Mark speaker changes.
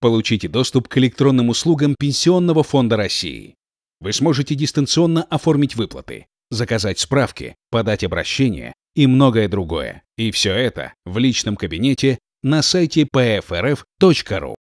Speaker 1: Получите доступ к электронным услугам Пенсионного фонда России. Вы сможете дистанционно оформить выплаты, заказать справки, подать обращение и многое другое. И все это в личном кабинете на сайте pfrf.ru.